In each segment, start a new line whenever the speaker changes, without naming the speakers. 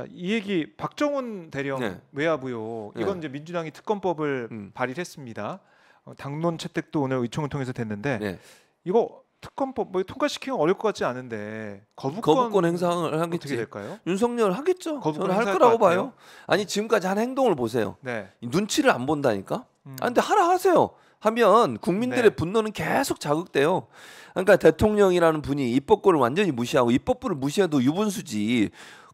자, 이 얘기 박정훈 대령 네. 외화부요. 이건 네. 이제 민주당이 특검법을 음. 발의를 했습니다. 어, 당론 채택도 오늘 의총을 통해서 됐는데 네. 이거 특검법 뭐 통과시키면 어려울 것 같지 않은데 거부권, 거부권 행사을 하겠지. 어떻게 될까요? 윤석열
하겠죠. 저는 할 거라고 봐요. 아니 지금까지 한 행동을 보세요. 네. 눈치를 안 본다니까. 음. 아, 근데 하라 하세요. 하면 국민들의 네. 분노는 계속 자극돼요. 그러니까 대통령이라는 분이 입법권을 완전히 무시하고 입법부를 무시해도 유분수지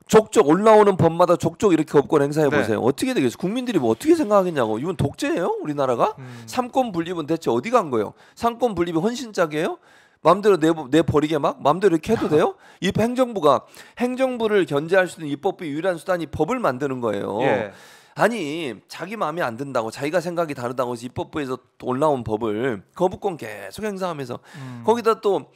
족족 올라오는 법마다 족족 이렇게 업권 행사해 네. 보세요. 네. 어떻게 되겠어요? 국민들이 뭐 어떻게 생각하겠냐고. 이건 독재예요? 우리나라가? 음. 삼권 분립은 대체 어디 간 거예요? 삼권 분립이 헌신짝이에요? 마음대로 내, 내 버리게 막 마음대로 이렇게 해도 돼요? 이 행정부가 행정부를 견제할 수 있는 입법부 유일한 수단이 법을 만드는 거예요. 예. 아니 자기 마음이 안 든다고 자기가 생각이 다르다고 해서 입법부에서 올라온 법을 거부권 계속 행사하면서 음. 거기다 또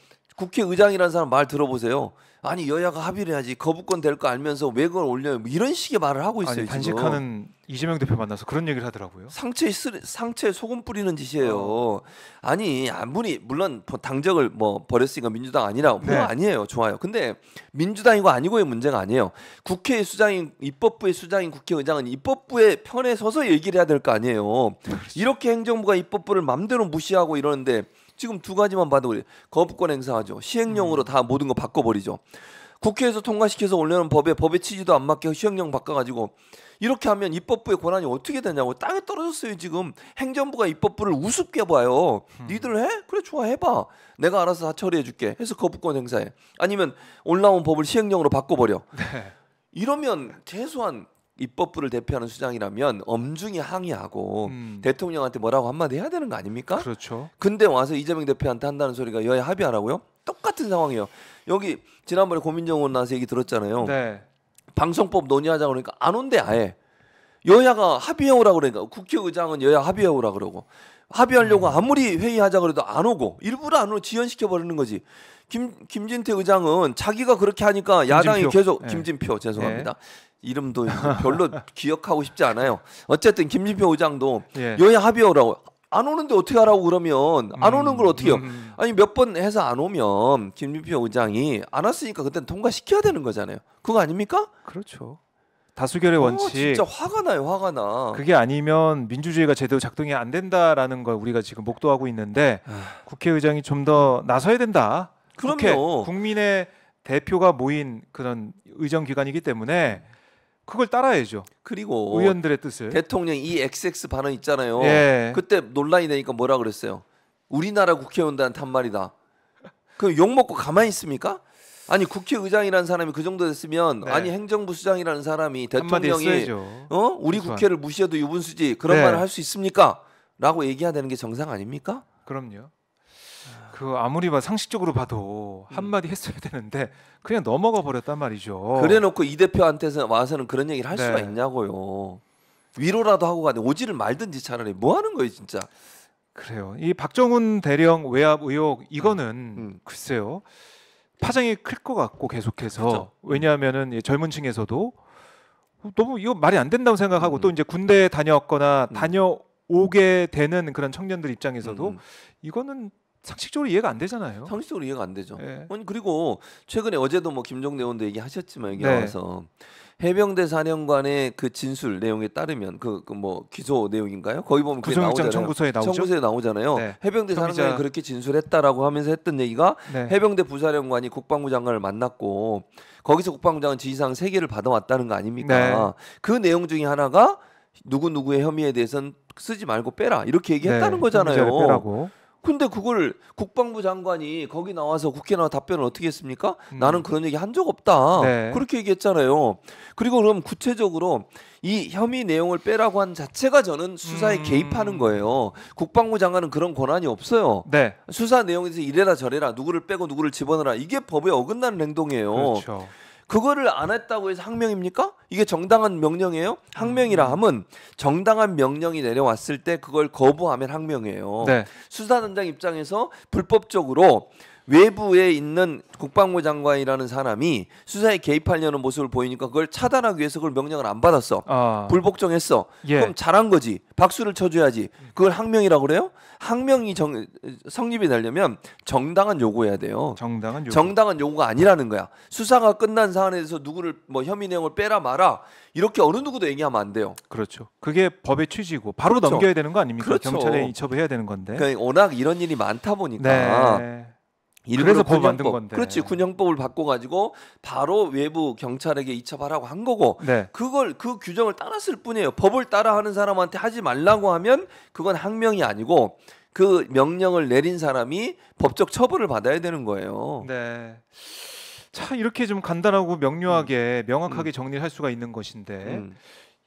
국회의장이라는 사람 말 들어보세요. 아니 여야가 합의를 해야지 거부권 될 거 알면서 왜 그걸 올려요? 뭐 이런 식의 말을 하고 있어요. 아니, 반식하는
지금. 이재명 대표 만나서 그런 얘기를 하더라고요.
상체 쓰레, 상체 소금 뿌리는 짓이에요. 어. 아니 아무리 물론 당적을 뭐 버렸으니까 민주당 아니라 뭐 네. 아니에요. 좋아요. 근데 민주당이고 아니고의 문제가 아니에요. 국회의 수장인 입법부의 수장인 국회의장은 입법부의 편에 서서 얘기를 해야 될 거 아니에요. 네, 그렇지. 이렇게 행정부가 입법부를 맘대로 무시하고 이러는데 지금 두 가지만 봐도 우 거부권 행사하죠. 시행령으로 음. 다 모든 거 바꿔버리죠. 국회에서 통과시켜서 올려놓은 법에 법의 취지도 안 맞게 시행령 바꿔가지고 이렇게 하면 입법부의 권한이 어떻게 되냐고 땅에 떨어졌어요 지금 행정부가 입법부를 우습게 봐요 음. 니들 해 그래 좋아 해봐 내가 알아서 다 처리해줄게 해서 거부권 행사해 아니면 올라온 법을 시행령으로 바꿔버려 네. 이러면 최소한 입법부를 대표하는 수장이라면 엄중히 항의하고 음. 대통령한테 뭐라고 한마디 해야 되는 거 아닙니까? 그렇죠. 근데 와서 이재명 대표한테 한다는 소리가 여야 합의하라고요? 똑같은 상황이에요. 여기 지난번에 고민정 의원 나서 얘기 들었잖아요. 네. 방송법 논의하자 그러니까 안 온대 아예. 여야가 합의해 오라 그러니까 국회의장은 여야 합의해 오라 그러고 합의하려고 음. 아무리 회의하자 그래도 안 오고 일부러 안 오고 지연시켜 버리는 거지. 김 김진태 의장은 자기가 그렇게 하니까 야당이 김진표. 계속 네. 김진표 죄송합니다. 네. 이름도 별로 기억하고 싶지 않아요. 어쨌든 김진표 의장도 네. 여야 합의하라고 안 오는데 어떻게 하라고 그러면 안 오는 걸 음. 어떻게 해요? 음. 아니 몇 번 해서 안 오면 김진표 의장이 안 왔으니까 그때는 통과시켜야 되는 거잖아요. 그거 아닙니까? 그렇죠.
다수결의 어, 원칙. 진짜
화가 나요, 화가 나. 그게
아니면 민주주의가 제대로 작동이 안 된다라는 걸 우리가 지금 목도하고 있는데 아. 국회의장이 좀 더 나서야 된다. 그럼요. 국회, 국민의 대표가 모인 그런 의정 기관이기 때문에 그걸 따라야죠. 그리고 의원들의 뜻을
대통령 이 XX 반응 있잖아요. 예. 그때 논란이 되니까 뭐라 그랬어요? 우리나라 국회의원단 단말이다. 그럼 욕 먹고 가만히 있습니까? 아니 국회의장이라는 사람이 그 정도 됐으면 네. 아니 행정부 수장이라는 사람이 대통령이 어 우리 국회를 무시해도 유분수지 그런 네. 말을 할 수 있습니까? 라고
얘기해야 되는 게 정상 아닙니까? 그럼요. 그 아무리 봐 상식적으로 봐도 한 마디 했어야 되는데 그냥 넘어가 버렸단 말이죠. 그래놓고
이 대표한테서 와서는 그런 얘기를 할 네. 수가 있냐고요. 위로라도 하고 가네 오지를 말든지 차라리 뭐 하는 거예요 진짜.
그래요. 이 박정훈 대령 외압 의혹 이거는 음, 음. 글쎄요 파장이 클 것 같고 계속해서 그렇죠. 왜냐하면은 젊은층에서도 너무 이거 말이 안 된다고 생각하고 음. 또 이제 군대 다녔거나 음. 다녀오게 되는 그런 청년들 입장에서도 음, 음. 이거는 상식적으로 이해가 안 되잖아요. 상식적으로 이해가
안 되죠. 네. 아니 그리고 최근에 어제도 뭐 김종대 의원도 얘기하셨지만 여기 네. 나와서 해병대 사령관의 그 진술 내용에 따르면 그뭐 그 기소 내용인가요? 거기 보면 그게 나오잖아요. 청구서에 나오죠. 청구서에 나오잖아요. 네. 해병대 청구자... 사령관이 그렇게 진술했다라고 하면서 했던 얘기가 네. 해병대 부사령관이 국방부 장관을 만났고 거기서 국방부 장관 지시상 세 개를 받아왔다는 거 아닙니까? 네. 그 내용 중에 하나가 누구 누구의 혐의에 대해서는 쓰지 말고 빼라 이렇게 얘기했다는 거잖아요. 근데 그걸 국방부 장관이 거기 나와서 국회 나와 답변을 어떻게 했습니까? 음. 나는 그런 얘기 한 적 없다. 네. 그렇게 얘기했잖아요. 그리고 그럼 구체적으로 이 혐의 내용을 빼라고 한 자체가 저는 수사에 음. 개입하는 거예요. 국방부 장관은 그런 권한이 없어요. 네. 수사 내용에서 이래라 저래라 누구를 빼고 누구를 집어넣어라 이게 법에 어긋나는 행동이에요. 그렇죠. 그거를 안 했다고 해서 항명입니까? 이게 정당한 명령이에요? 항명이라 음. 함은 정당한 명령이 내려왔을 때 그걸 거부하면 항명이에요. 네. 수사단장 입장에서 불법적으로 외부에 있는 국방부 장관이라는 사람이 수사에 개입하려는 모습을 보이니까 그걸 차단하기 위해서 그걸 명령을 안 받았어. 아. 불복종했어. 예. 그럼 잘한 거지. 박수를 쳐줘야지. 그걸 항명이라고 그래요? 항명이 정, 성립이 되려면 정당한 요구해야 돼요. 정당한 요구. 정당한 요구가 아니라는 거야. 수사가 끝난 사안에 대해서 누구를 뭐 혐의 내용을 빼라 마라 이렇게 어느 누구도 얘기하면 안 돼요. 그렇죠.
그게 법의 취지고 바로 그렇죠. 넘겨야 되는 거 아닙니까? 그렇죠. 경찰에 이첩을 해야 되는 건데. 그러니까
워낙 이런 일이 많다 보니까 네. 그래서 법 만든 건데. 그렇지. 군형법을 바꿔 가지고 바로 외부 경찰에게 이첩하라고 한 거고. 네. 그걸 그 규정을 따랐을 뿐이에요. 법을 따라하는 사람한테 하지 말라고 하면 그건 항명이 아니고 그 명령을 내린 사람이 법적 처벌을 받아야 되는
거예요. 네. 자, 이렇게 좀 간단하고 명료하게 음. 명확하게 음. 정리할 수가 있는 것인데 음.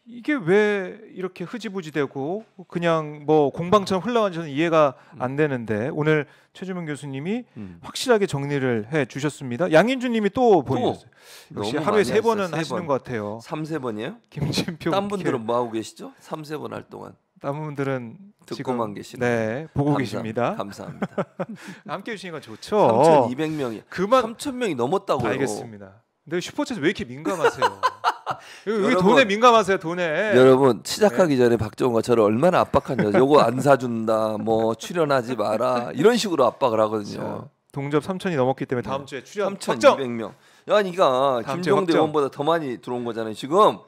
이게 왜 이렇게 흐지부지되고 그냥 뭐 공방처럼 흘러가는지 저는 이해가 음. 안 되는데 오늘 최주문 교수님이 음. 확실하게 정리를 해 주셨습니다. 양인주님이 또보셨어요 역시 하루에 세 번은 세 하시는 번. 것 같아요.
3, 세번이요 김진표 딴 분들은 뭐 하고 계시죠? 3, 세번 할 동안.
딴 분들은 듣고만 계시네. 네, 보고 감사, 계십니다. 감사합니다. 함께 해 주신 건 좋죠. 3,200명이 그만 3,000명이 넘었다고요. 알겠습니다. 근데 슈퍼챗 왜 이렇게 민감하세요? 여기 러분 돈에 민감하세요, 돈에. 여러분 시작하기
네. 전에 박정우가 저를 얼마나 압박한다. 요거 안 사준다, 뭐 출연하지 마라 이런 식으로 압박을 하거든요.
동접 3천이 넘었기 때문에 다음 네. 주에 출연 3,200명.
야, 니가 김종대 의원보다 더 많이 들어온 거잖아요,
지금.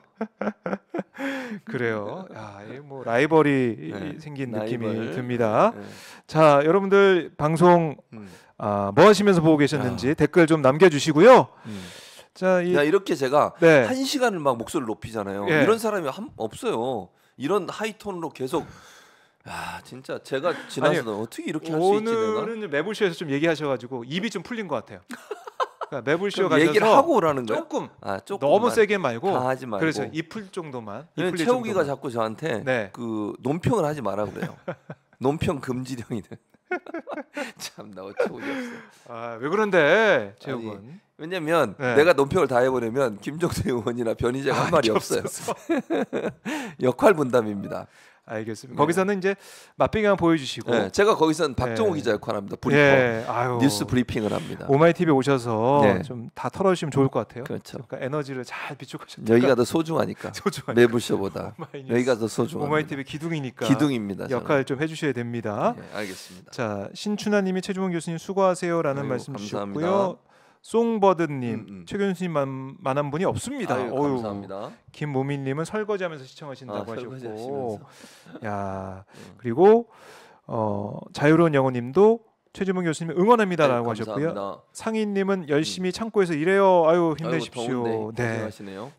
그래요. 야, 뭐 라이벌이 네, 생긴 라이벌. 느낌이 네. 듭니다. 네. 자, 여러분들 방송 음. 아, 뭐 하시면서 보고 계셨는지 야. 아. 댓글 좀 남겨주시고요.
음. 자, 이, 야, 이렇게 제가 네. 한 시간을 막 목소리를 높이잖아요. 예. 이런 사람이 한, 없어요. 이런 하이톤으로 계속 아 진짜 제가 지나서 어떻게 이렇게 할 수 있지 내가 오늘은
매불쇼에서 좀 얘기하셔가지고 입이 좀 풀린 것 같아요. 그러니까 매불쇼 가서 얘기를 하고 오라는 거예요? 조금, 아, 조금 너무 세게 말고, 하지 말고 그래서 그렇죠. 입풀 정도만. 입풀 채우기가 정도만. 자꾸
저한테 네. 그 논평을 하지 말아 그래요. 논평 금지령이 돼. 참나 어처구니 없어. 아왜 그런데 최욱은? 왜냐면 네. 내가 논평을 다해버리면 김종대 의원이나 변희재가 아, 한 말이 없어요. 역할 분담입니다. 알겠습니다. 네. 거기서는 이제 맛빙강 보여주시고 네, 제가 거기서는 박종호 네. 기자 역할 합니다. 브리퍼 네, 뉴스 브리핑을
합니다. 오마이 t v 오셔서 네. 좀다 털어주시면 좋을 것 같아요. 그렇죠. 그러니까 에너지를 잘 비축하셨다. 여기가 더 소중하니까. 소중하니까. 매부쇼보다 여기가 더소중합 오마이 TV 기둥이니까. 기둥입니다. 역할 좀 해주셔야 됩니다. 네, 알겠습니다. 자 신춘하님이 최주원 교수님 수고하세요라는 말씀 감사합니다. 주셨고요. 송버드님, 음, 음. 최교수님만한 분이 없습니다. 아유, 감사합니다. 김무민님은 설거지하면서 시청하신다고 아, 하셨고, 야 음. 그리고 어, 자유로운 영호님도 최주문 교수님 응원합니다라고 네, 하셨고요. 상인님은 열심히 음. 창고에서 일해요. 아유 힘내십시오. 아이고, 네.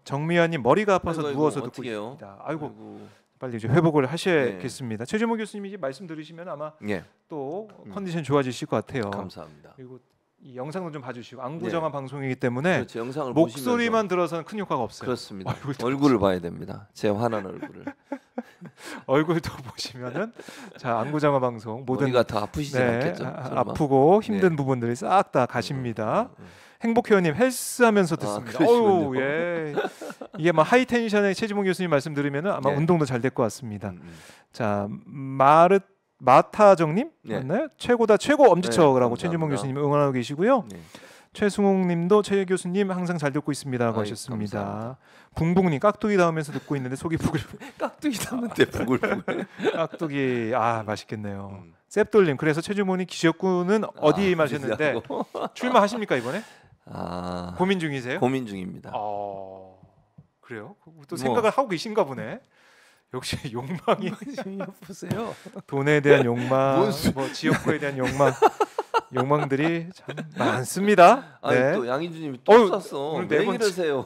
정미아님 머리가 아파서 아이고, 누워서 아이고, 듣고 있습니다. 아이고, 아이고. 빨리 이제 회복을 하셔야겠습니다. 네. 최주문 교수님이 말씀 들으시면 아마 네. 또 음. 컨디션 좋아지실 것 같아요. 감사합니다. 그리고 이 영상도 좀 봐주시고 안구정한 네. 방송이기 때문에 그렇지, 영상을 목소리만 보시면서. 들어서는 큰 효과가 없어요. 그렇습니다.
얼굴을 봐야 됩니다. 제 화난 얼굴을
얼굴도 보시면은 자 안구정한 방송 모든 우리가 다 아프시지 네, 않겠죠? 아, 설마. 아프고 힘든 네. 부분들이 싹 다 가십니다. 음 음, 음, 음, 행복회원님 헬스하면서 아, 듣습니다. 아, 어우 예 이게 막 하이텐션의 최지봉 교수님 말씀 들으면 아마 네. 운동도 잘 될 것 같습니다. 음, 자 마르 마타정님 네. 맞나요? 최고다 최고 엄지척이라고 네, 최준봉 교수님 응원하고 계시고요. 네. 최승욱님도 최 교수님 항상 잘 듣고 있습니다고 네, 하셨습니다. 감사합니다. 붕붕님 깍두기 다음면서 듣고 있는데 속이 부글 부글 깍두기 다음는데 부글부글 깍두기 아 맛있겠네요. 음. 셉돌님 그래서 최주봉이기셨구은 어디 아, 마셨는데 출마하십니까 이번에? 아, 고민 중이세요? 고민 중입니다. 어... 그래요? 또 뭐. 생각을 하고 계신가 보네. 역시 욕망이 보세요. 돈에 대한 욕망, 뭐 지역구에 대한 욕망, 욕망들이 참 많습니다. 아니, 네. 또양인주님또 어휴, 어 오늘 왜 이러세요?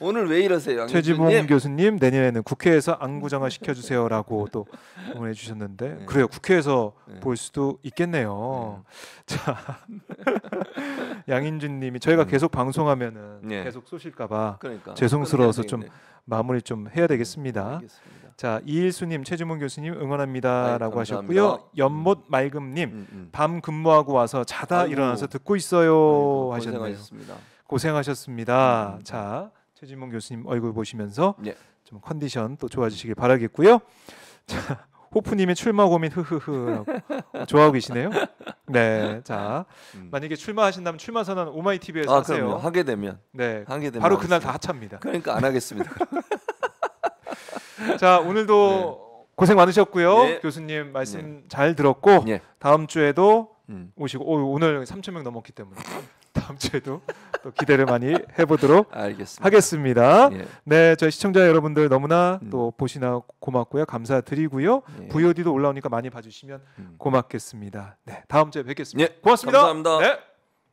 오늘 왜 이러세요, 최지봉
교수님 내년에는 국회에서 안구장화 시켜주세요라고 또 보내주셨는데 네. 그래요. 국회에서 네. 볼 수도 있겠네요. 네. 자, 양인준님이 저희가 음. 계속 방송하면은 네. 계속 쏘실까봐 그러니까. 죄송스러워서 좀 네, 네, 네. 마무리 좀 해야 되겠습니다. 음, 알겠습니다. 자 이일수님, 최주문 교수님 응원합니다라고 하셨고요. 음, 연못 맑음님 음, 음. 밤 근무하고 와서 자다 아이고. 일어나서 듣고 있어요 아이고, 하셨네요. 고생하셨습니다. 고생하셨습니다. 음. 자 최진문 교수님 얼굴 보시면서 예. 좀 컨디션 또 좋아지시길 바라겠고요. 자. 호프님의 출마 고민 흐흐흐 좋아하고 계시네요. 네, 자 음. 만약에 출마하신다면 출마 선언 오마이 TV에서 아, 하세요. 그럼요. 하게 되면 네, 하게 되면 바로 그날 다 하차입니다. 그러니까 안 하겠습니다. 자 오늘도 네. 고생 많으셨고요. 네. 교수님 말씀 네. 잘 들었고 예. 다음 주에도 음. 오시고 오, 오늘 3천 명 넘었기 때문에 다음 주에도 또 기대를 많이 해보도록 알겠습니다. 하겠습니다. 예. 네, 저희 시청자 여러분들 너무나 음. 또 보시나 고맙고요, 감사드리고요. 예. VOD도 올라오니까 많이 봐주시면 음. 고맙겠습니다. 네, 다음 주에 뵙겠습니다. 예. 고맙습니다. 감사합니다. 네.